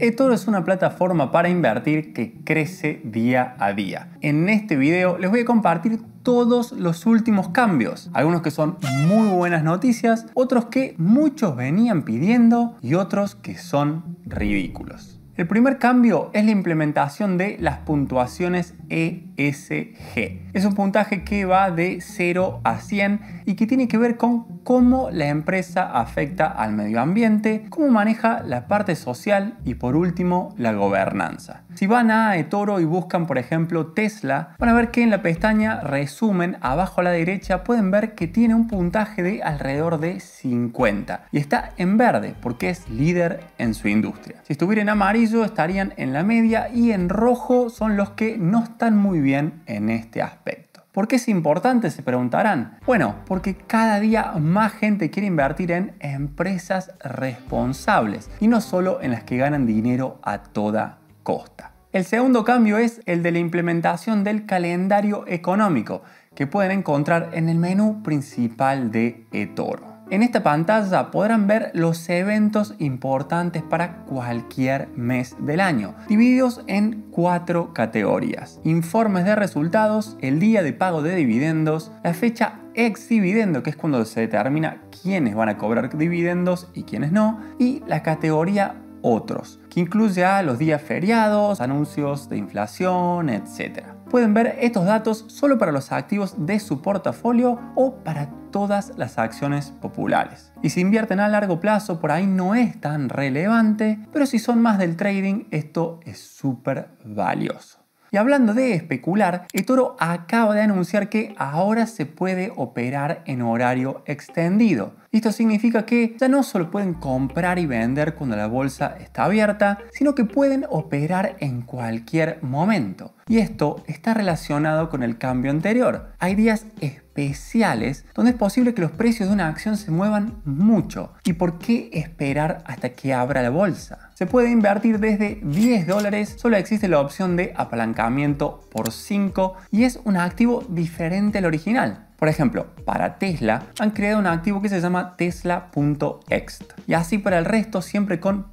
eToro es una plataforma para invertir que crece día a día. En este video les voy a compartir todos los últimos cambios, algunos que son muy buenas noticias, otros que muchos venían pidiendo y otros que son ridículos. El primer cambio es la implementación de las puntuaciones ESG. Es un puntaje que va de 0 a 100 y que tiene que ver con cómo la empresa afecta al medio ambiente, cómo maneja la parte social y por último la gobernanza. Si van a eToro y buscan por ejemplo Tesla, van a ver que en la pestaña resumen abajo a la derecha pueden ver que tiene un puntaje de alrededor de 50 y está en verde porque es líder en su industria. Si estuviera en amarillo estarían en la media y en rojo son los que no están muy bien en este aspecto. ¿Por qué es importante? Se preguntarán. Bueno, porque cada día más gente quiere invertir en empresas responsables y no solo en las que ganan dinero a toda costa. El segundo cambio es el de la implementación del calendario económico que pueden encontrar en el menú principal de eToro. En esta pantalla podrán ver los eventos importantes para cualquier mes del año, divididos en cuatro categorías. Informes de resultados, el día de pago de dividendos, la fecha ex-dividendo que es cuando se determina quiénes van a cobrar dividendos y quiénes no, y la categoría otros, que incluye a los días feriados, anuncios de inflación, etc. Pueden ver estos datos solo para los activos de su portafolio o para todas las acciones populares. Y si invierten a largo plazo, por ahí no es tan relevante, pero si son más del trading, esto es súper valioso. Y hablando de especular, eToro acaba de anunciar que ahora se puede operar en horario extendido. Esto significa que ya no solo pueden comprar y vender cuando la bolsa está abierta, sino que pueden operar en cualquier momento. Y esto está relacionado con el cambio anterior. Hay días especiales donde es posible que los precios de una acción se muevan mucho. ¿Y por qué esperar hasta que abra la bolsa? Se puede invertir desde 10 dólares, solo existe la opción de apalancamiento por 5 y es un activo diferente al original. Por ejemplo, para Tesla han creado un activo que se llama tesla.ext y así para el resto siempre con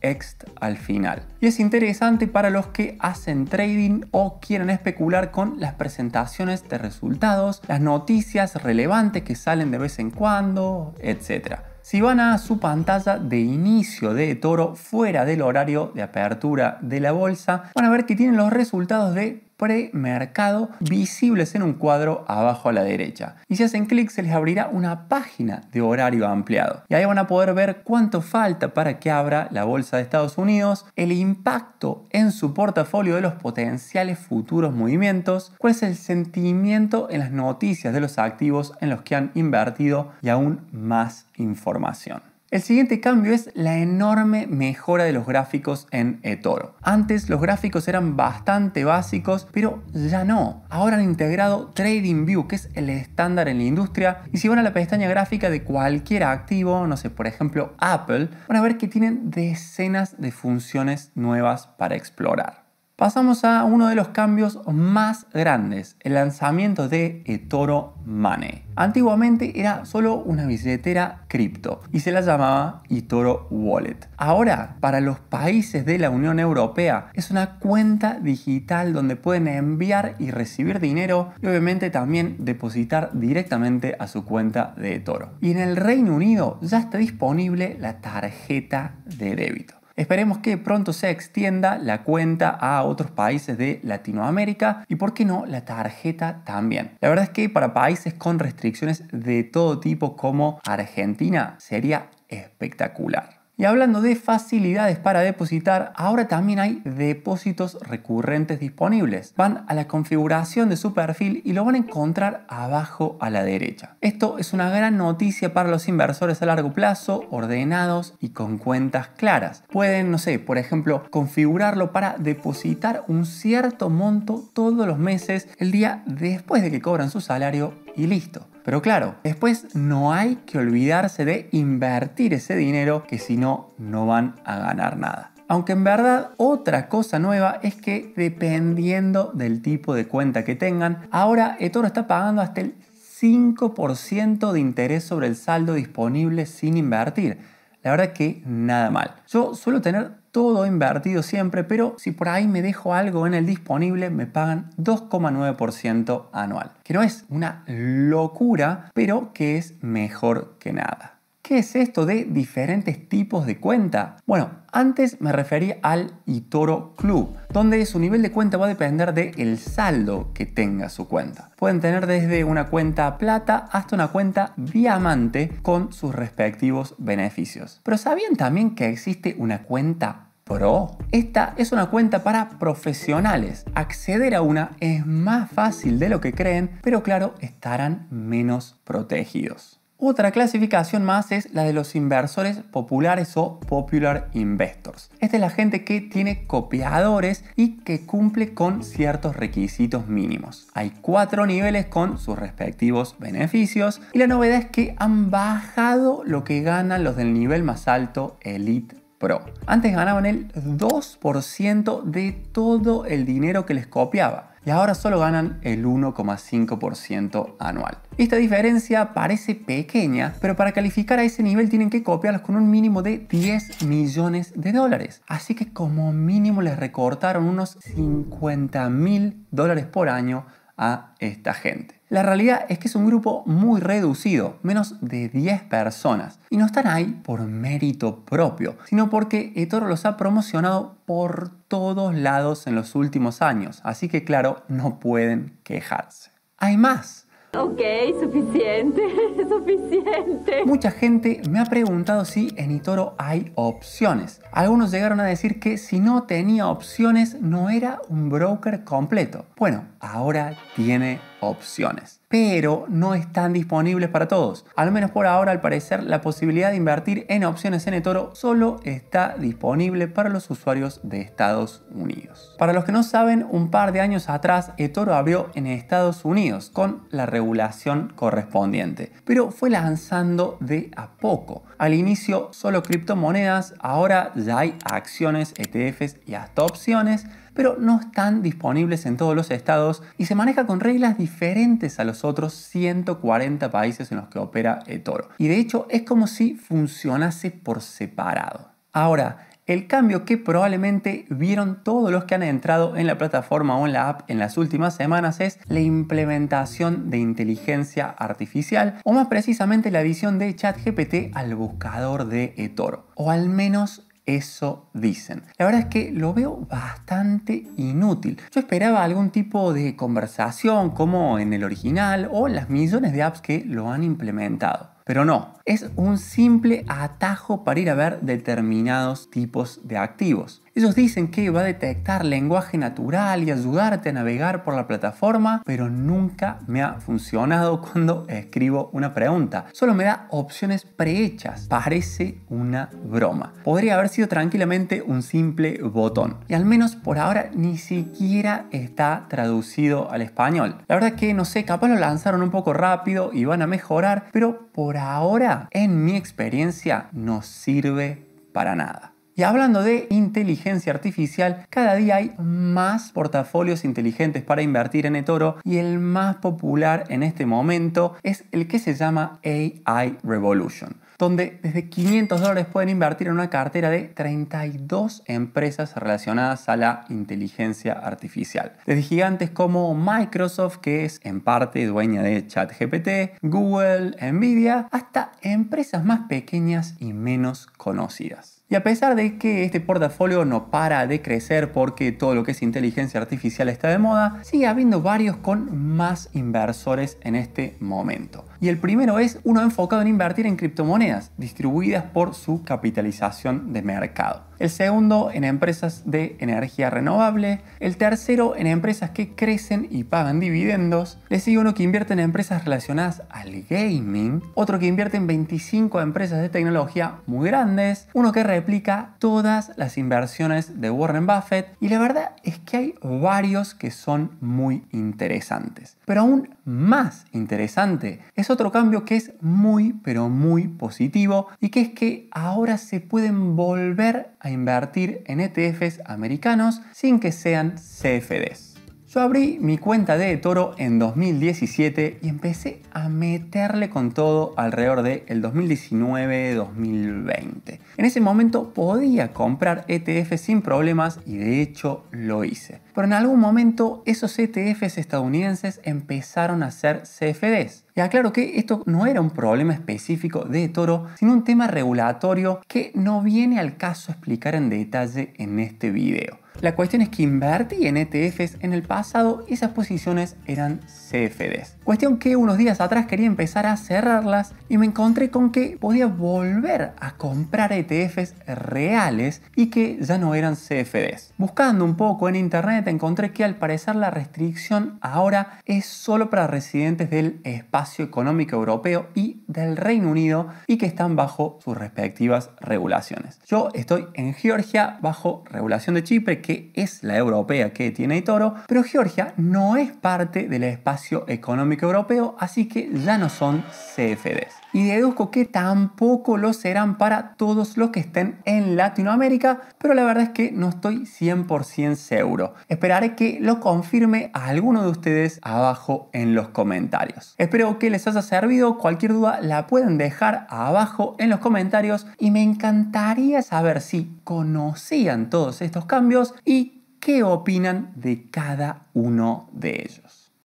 .ext al final. Y es interesante para los que hacen trading o quieren especular con las presentaciones de resultados, las noticias relevantes que salen de vez en cuando, etc. Si van a su pantalla de inicio de Toro fuera del horario de apertura de la bolsa, van a ver que tienen los resultados de premercado visibles en un cuadro abajo a la derecha. Y si hacen clic se les abrirá una página de horario ampliado. Y ahí van a poder ver cuánto falta para que abra la bolsa de Estados Unidos, el impacto en su portafolio de los potenciales futuros movimientos, cuál es el sentimiento en las noticias de los activos en los que han invertido y aún más información. El siguiente cambio es la enorme mejora de los gráficos en eToro. Antes los gráficos eran bastante básicos, pero ya no. Ahora han integrado TradingView, que es el estándar en la industria. Y si van a la pestaña gráfica de cualquier activo, no sé, por ejemplo Apple, van a ver que tienen decenas de funciones nuevas para explorar. Pasamos a uno de los cambios más grandes, el lanzamiento de eToro Money. Antiguamente era solo una billetera cripto y se la llamaba eToro Wallet. Ahora, para los países de la Unión Europea, es una cuenta digital donde pueden enviar y recibir dinero y obviamente también depositar directamente a su cuenta de eToro. Y en el Reino Unido ya está disponible la tarjeta de débito. Esperemos que pronto se extienda la cuenta a otros países de Latinoamérica y por qué no la tarjeta también. La verdad es que para países con restricciones de todo tipo como Argentina sería espectacular. Y hablando de facilidades para depositar, ahora también hay depósitos recurrentes disponibles. Van a la configuración de su perfil y lo van a encontrar abajo a la derecha. Esto es una gran noticia para los inversores a largo plazo, ordenados y con cuentas claras. Pueden, no sé, por ejemplo, configurarlo para depositar un cierto monto todos los meses el día después de que cobran su salario y listo. Pero claro, después no hay que olvidarse de invertir ese dinero que si no, no van a ganar nada. Aunque en verdad otra cosa nueva es que dependiendo del tipo de cuenta que tengan, ahora eToro está pagando hasta el 5% de interés sobre el saldo disponible sin invertir. La verdad que nada mal. Yo suelo tener todo invertido siempre, pero si por ahí me dejo algo en el disponible, me pagan 2,9% anual, que no es una locura, pero que es mejor que nada. ¿Qué es esto de diferentes tipos de cuenta? Bueno, antes me referí al Itoro Club, donde su nivel de cuenta va a depender del saldo que tenga su cuenta. Pueden tener desde una cuenta plata hasta una cuenta diamante con sus respectivos beneficios. Pero ¿sabían también que existe una cuenta Pro. Esta es una cuenta para profesionales. Acceder a una es más fácil de lo que creen, pero claro, estarán menos protegidos. Otra clasificación más es la de los inversores populares o popular investors. Esta es la gente que tiene copiadores y que cumple con ciertos requisitos mínimos. Hay cuatro niveles con sus respectivos beneficios y la novedad es que han bajado lo que ganan los del nivel más alto Elite Pro. Antes ganaban el 2% de todo el dinero que les copiaba y ahora solo ganan el 1,5% anual. Esta diferencia parece pequeña, pero para calificar a ese nivel tienen que copiarlos con un mínimo de 10 millones de dólares. Así que como mínimo les recortaron unos 50 mil dólares por año a esta gente. La realidad es que es un grupo muy reducido, menos de 10 personas, y no están ahí por mérito propio, sino porque eToro los ha promocionado por todos lados en los últimos años, así que claro, no pueden quejarse. Hay más, Ok, suficiente, suficiente. Mucha gente me ha preguntado si en Itoro hay opciones. Algunos llegaron a decir que si no tenía opciones no era un broker completo. Bueno, ahora tiene opciones pero no están disponibles para todos. Al menos por ahora, al parecer, la posibilidad de invertir en opciones en eToro solo está disponible para los usuarios de Estados Unidos. Para los que no saben, un par de años atrás eToro abrió en Estados Unidos con la regulación correspondiente, pero fue lanzando de a poco. Al inicio solo criptomonedas, ahora ya hay acciones, ETFs y hasta opciones pero no están disponibles en todos los estados y se maneja con reglas diferentes a los otros 140 países en los que opera eToro. Y de hecho es como si funcionase por separado. Ahora, el cambio que probablemente vieron todos los que han entrado en la plataforma o en la app en las últimas semanas es la implementación de inteligencia artificial o más precisamente la adición de ChatGPT al buscador de eToro. O al menos eso dicen. La verdad es que lo veo bastante inútil. Yo esperaba algún tipo de conversación como en el original o las millones de apps que lo han implementado. Pero no, es un simple atajo para ir a ver determinados tipos de activos. Ellos dicen que va a detectar lenguaje natural y ayudarte a navegar por la plataforma, pero nunca me ha funcionado cuando escribo una pregunta. Solo me da opciones prehechas. Parece una broma. Podría haber sido tranquilamente un simple botón. Y al menos por ahora ni siquiera está traducido al español. La verdad que no sé, capaz lo lanzaron un poco rápido y van a mejorar, pero por ahora, en mi experiencia, no sirve para nada. Y hablando de inteligencia artificial, cada día hay más portafolios inteligentes para invertir en eToro y el más popular en este momento es el que se llama AI Revolution donde desde 500 dólares pueden invertir en una cartera de 32 empresas relacionadas a la inteligencia artificial. Desde gigantes como Microsoft, que es en parte dueña de ChatGPT, Google, Nvidia, hasta empresas más pequeñas y menos conocidas. Y a pesar de que este portafolio no para de crecer porque todo lo que es inteligencia artificial está de moda, sigue habiendo varios con más inversores en este momento. Y el primero es uno enfocado en invertir en criptomonedas distribuidas por su capitalización de mercado. El segundo en empresas de energía renovable. El tercero en empresas que crecen y pagan dividendos. Le sigue uno que invierte en empresas relacionadas al gaming. Otro que invierte en 25 empresas de tecnología muy grandes. Uno que replica todas las inversiones de Warren Buffett. Y la verdad es que hay varios que son muy interesantes. Pero aún más interesante es es otro cambio que es muy, pero muy positivo y que es que ahora se pueden volver a invertir en ETFs americanos sin que sean CFDs. Yo abrí mi cuenta de Toro en 2017 y empecé a meterle con todo alrededor del 2019-2020. En ese momento podía comprar ETF sin problemas y de hecho lo hice. Pero en algún momento esos ETFs estadounidenses empezaron a ser CFDs. Y aclaro que esto no era un problema específico de Toro, sino un tema regulatorio que no viene al caso explicar en detalle en este video. La cuestión es que invertí en ETFs en el pasado y esas posiciones eran CFDs. Cuestión que unos días atrás quería empezar a cerrarlas y me encontré con que podía volver a comprar ETFs reales y que ya no eran CFDs. Buscando un poco en internet encontré que al parecer la restricción ahora es solo para residentes del espacio económico europeo y del Reino Unido y que están bajo sus respectivas regulaciones. Yo estoy en Georgia bajo regulación de Chipre, que es la europea que tiene Toro, pero Georgia no es parte del espacio económico europeo, así que ya no son CFDs y deduzco que tampoco lo serán para todos los que estén en Latinoamérica, pero la verdad es que no estoy 100% seguro. Esperaré que lo confirme alguno de ustedes abajo en los comentarios. Espero que les haya servido, cualquier duda la pueden dejar abajo en los comentarios y me encantaría saber si conocían todos estos cambios y qué opinan de cada uno de ellos.